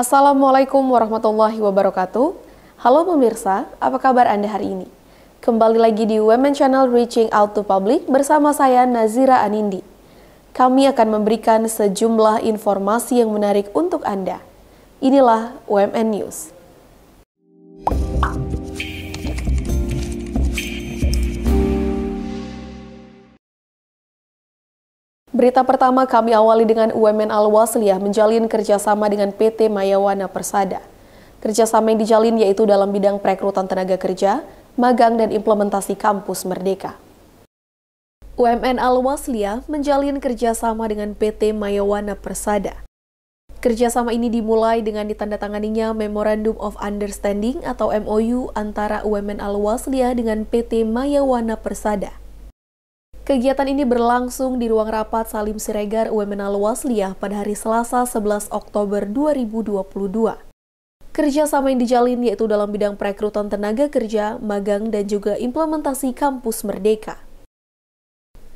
Assalamualaikum warahmatullahi wabarakatuh. Halo pemirsa, apa kabar Anda hari ini? Kembali lagi di Women Channel Reaching Out to Public bersama saya Nazira Anindi. Kami akan memberikan sejumlah informasi yang menarik untuk Anda. Inilah WMN News. Berita pertama kami awali dengan UMN Al-Wasliyah menjalin kerjasama dengan PT Mayawana Persada. Kerjasama yang dijalin yaitu dalam bidang perekrutan tenaga kerja, magang dan implementasi kampus merdeka. UMN Al-Wasliyah menjalin kerjasama dengan PT Mayawana Persada. Kerjasama ini dimulai dengan ditandatanganinya Memorandum of Understanding atau MOU antara UMN Al-Wasliyah dengan PT Mayawana Persada. Kegiatan ini berlangsung di ruang rapat Salim Siregar UMN Luasliyah pada hari Selasa 11 Oktober 2022. Kerjasama yang dijalin yaitu dalam bidang perekrutan tenaga kerja, magang, dan juga implementasi kampus merdeka.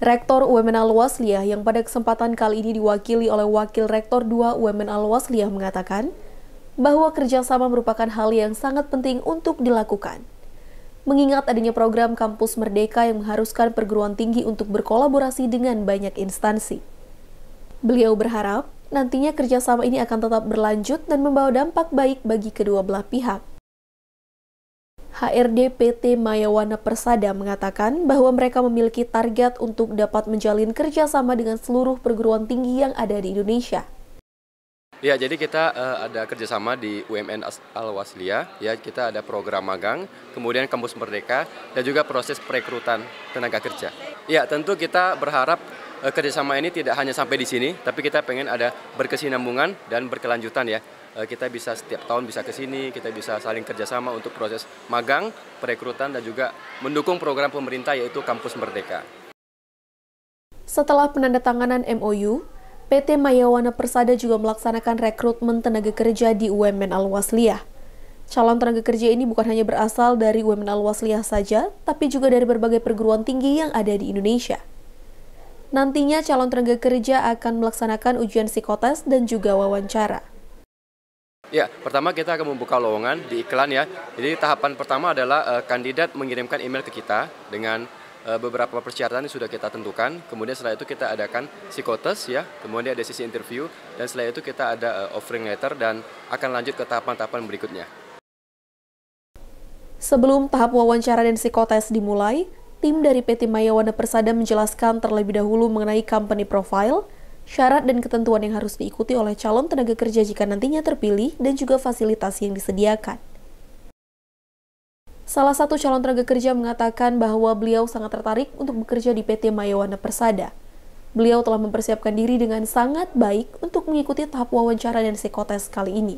Rektor UMN Luasliyah yang pada kesempatan kali ini diwakili oleh Wakil Rektor 2 UMN Luasliyah mengatakan bahwa kerjasama merupakan hal yang sangat penting untuk dilakukan mengingat adanya program Kampus Merdeka yang mengharuskan perguruan tinggi untuk berkolaborasi dengan banyak instansi. Beliau berharap nantinya kerjasama ini akan tetap berlanjut dan membawa dampak baik bagi kedua belah pihak. HRD PT Mayawana Persada mengatakan bahwa mereka memiliki target untuk dapat menjalin kerjasama dengan seluruh perguruan tinggi yang ada di Indonesia. Ya, jadi kita uh, ada kerjasama di UMN Al Waslia. Ya, kita ada program magang, kemudian kampus merdeka, dan juga proses perekrutan tenaga kerja. Ya, tentu kita berharap uh, kerjasama ini tidak hanya sampai di sini, tapi kita pengen ada berkesinambungan dan berkelanjutan ya. Uh, kita bisa setiap tahun bisa ke sini, kita bisa saling kerjasama untuk proses magang, perekrutan, dan juga mendukung program pemerintah yaitu kampus merdeka. Setelah penandatanganan MOU, PT Mayawana Persada juga melaksanakan rekrutmen tenaga kerja di UMN al Calon tenaga kerja ini bukan hanya berasal dari UMN al saja, tapi juga dari berbagai perguruan tinggi yang ada di Indonesia. Nantinya calon tenaga kerja akan melaksanakan ujian psikotes dan juga wawancara. Ya, pertama kita akan membuka lowongan di iklan ya. Jadi tahapan pertama adalah uh, kandidat mengirimkan email ke kita dengan Eh, beberapa persyaratan yang sudah kita tentukan. Kemudian setelah itu kita adakan psikotes ya, kemudian ada sisi interview dan setelah itu kita ada eh, offering letter dan akan lanjut ke tahapan-tahapan berikutnya. Sebelum tahap wawancara dan psikotes dimulai, tim dari PT Mayawana Persada menjelaskan terlebih dahulu mengenai company profile, syarat dan ketentuan yang harus diikuti oleh calon tenaga kerja jika nantinya terpilih, dan juga fasilitas yang disediakan. Salah satu calon tenaga kerja mengatakan bahwa beliau sangat tertarik untuk bekerja di PT Mayawana Persada. Beliau telah mempersiapkan diri dengan sangat baik untuk mengikuti tahap wawancara dan psikotes kali ini.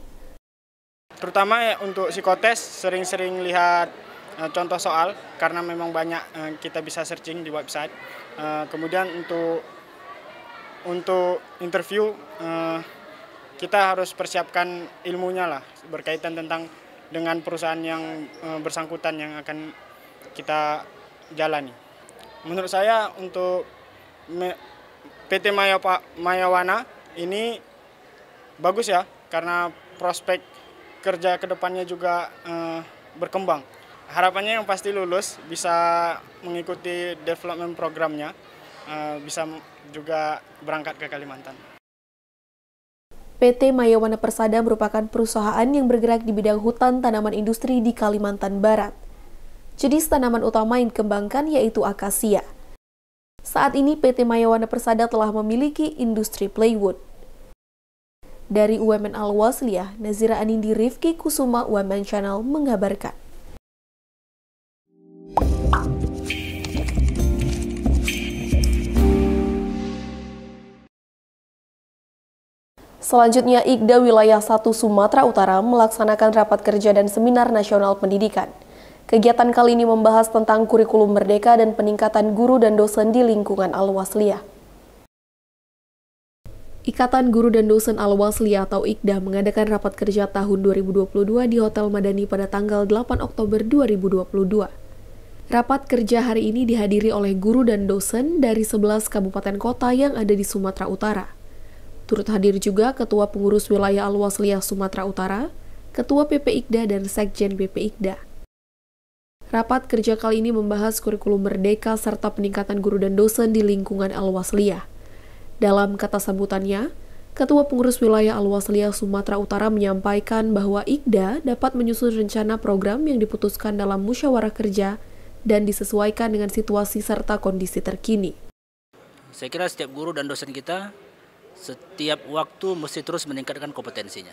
Terutama ya untuk psikotes sering-sering lihat eh, contoh soal karena memang banyak eh, kita bisa searching di website. Eh, kemudian untuk untuk interview kita harus persiapkan ilmunya lah berkaitan tentang dengan perusahaan yang eh, bersangkutan yang akan kita jalani. Menurut saya untuk PT Maya Mayawana ini bagus ya karena prospek kerja kedepannya juga eh, berkembang. Harapannya yang pasti lulus bisa mengikuti development programnya, eh, bisa juga berangkat ke Kalimantan. PT Mayawana Persada merupakan perusahaan yang bergerak di bidang hutan tanaman industri di Kalimantan Barat. Jenis tanaman utama yang dikembangkan yaitu akasia. Saat ini PT Mayawana Persada telah memiliki industri plywood. Dari UMN al Nazira Anindi Rifki Kusuma UMN Channel mengabarkan. Selanjutnya, IGDA Wilayah 1 Sumatera Utara melaksanakan rapat kerja dan seminar nasional pendidikan. Kegiatan kali ini membahas tentang kurikulum merdeka dan peningkatan guru dan dosen di lingkungan al Alwaslia. Ikatan Guru dan Dosen al Alwaslia atau IKDA mengadakan rapat kerja tahun 2022 di Hotel Madani pada tanggal 8 Oktober 2022. Rapat kerja hari ini dihadiri oleh guru dan dosen dari 11 kabupaten kota yang ada di Sumatera Utara. Turut hadir juga Ketua Pengurus Wilayah Al-Wasliyah Sumatera Utara, Ketua PP Ikda dan Sekjen Ikda. Rapat kerja kali ini membahas kurikulum merdeka serta peningkatan guru dan dosen di lingkungan Al-Wasliyah. Dalam kata sambutannya, Ketua Pengurus Wilayah Al-Wasliyah Sumatera Utara menyampaikan bahwa IKDA dapat menyusun rencana program yang diputuskan dalam musyawarah kerja dan disesuaikan dengan situasi serta kondisi terkini. Saya kira setiap guru dan dosen kita setiap waktu mesti terus meningkatkan kompetensinya.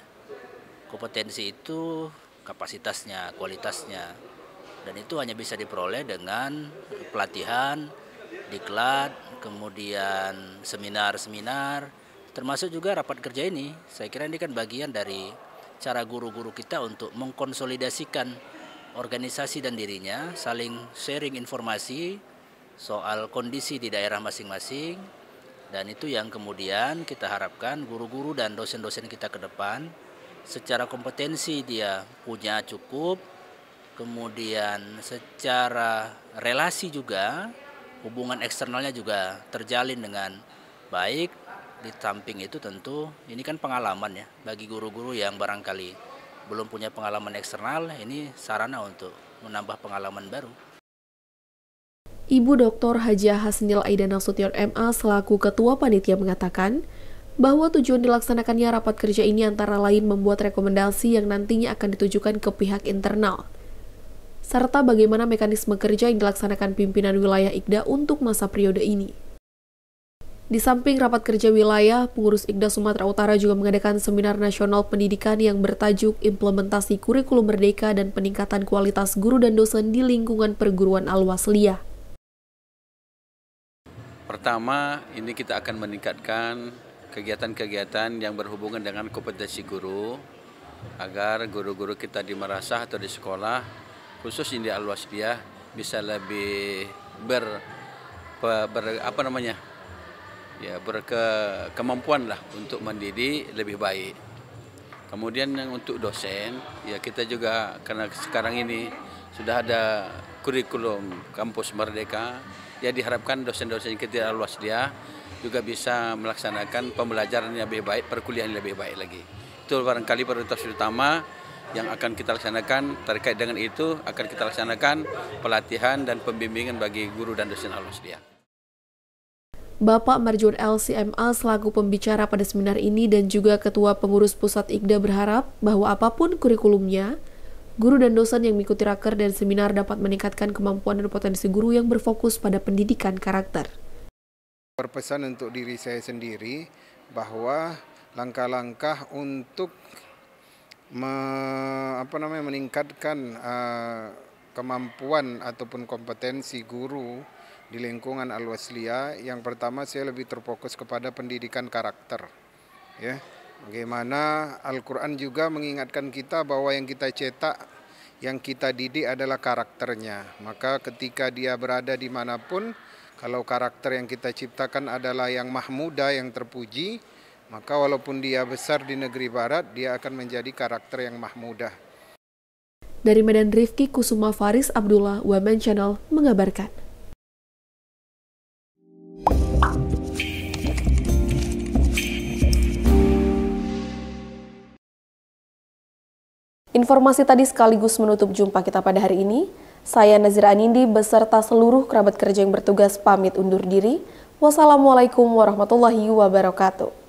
Kompetensi itu kapasitasnya, kualitasnya, dan itu hanya bisa diperoleh dengan pelatihan, diklat, kemudian seminar-seminar, termasuk juga rapat kerja ini. Saya kira ini kan bagian dari cara guru-guru kita untuk mengkonsolidasikan organisasi dan dirinya, saling sharing informasi soal kondisi di daerah masing-masing, dan itu yang kemudian kita harapkan guru-guru dan dosen-dosen kita ke depan secara kompetensi dia punya cukup, kemudian secara relasi juga hubungan eksternalnya juga terjalin dengan baik. Di samping itu tentu ini kan pengalaman ya bagi guru-guru yang barangkali belum punya pengalaman eksternal, ini sarana untuk menambah pengalaman baru. Ibu Dr. Haji Hasnil Aida Nasution MA selaku Ketua Panitia mengatakan bahwa tujuan dilaksanakannya rapat kerja ini antara lain membuat rekomendasi yang nantinya akan ditujukan ke pihak internal, serta bagaimana mekanisme kerja yang dilaksanakan pimpinan wilayah IGDA untuk masa periode ini. Di samping rapat kerja wilayah, pengurus IGDA Sumatera Utara juga mengadakan seminar nasional pendidikan yang bertajuk Implementasi Kurikulum Merdeka dan Peningkatan Kualitas Guru dan Dosen di Lingkungan Perguruan Alwasliyah. Pertama, ini kita akan meningkatkan kegiatan-kegiatan yang berhubungan dengan kompetensi guru agar guru-guru kita di merasa atau di sekolah khusus di Al-Wasbiyah bisa lebih ber, ber apa namanya? ya berke kemampuan lah untuk mendidik lebih baik. Kemudian yang untuk dosen, ya kita juga karena sekarang ini sudah ada kurikulum kampus merdeka ya diharapkan dosen-dosen kita luas dia juga bisa melaksanakan pembelajaran yang lebih baik, perkuliahan yang lebih baik lagi. Itu barangkali prioritas utama yang akan kita laksanakan terkait dengan itu akan kita laksanakan pelatihan dan pembimbingan bagi guru dan dosen luas dia. Bapak Marjun LCMA selaku pembicara pada seminar ini dan juga Ketua Pengurus Pusat IGDA berharap bahwa apapun kurikulumnya, Guru dan dosen yang mengikuti raker dan seminar dapat meningkatkan kemampuan dan potensi guru yang berfokus pada pendidikan karakter. Berpesan untuk diri saya sendiri bahwa langkah-langkah untuk me, apa namanya meningkatkan uh, kemampuan ataupun kompetensi guru di lingkungan al yang pertama saya lebih terfokus kepada pendidikan karakter ya Bagaimana Al-Quran juga mengingatkan kita bahwa yang kita cetak, yang kita didik adalah karakternya. Maka ketika dia berada di manapun, kalau karakter yang kita ciptakan adalah yang mahmuda, yang terpuji, maka walaupun dia besar di negeri barat, dia akan menjadi karakter yang mahmuda. Dari Medan Rifki Kusuma Faris Abdullah, Women Channel, mengabarkan. Informasi tadi sekaligus menutup jumpa kita pada hari ini. Saya Nazira Anindi beserta seluruh kerabat kerja yang bertugas pamit undur diri. Wassalamualaikum warahmatullahi wabarakatuh.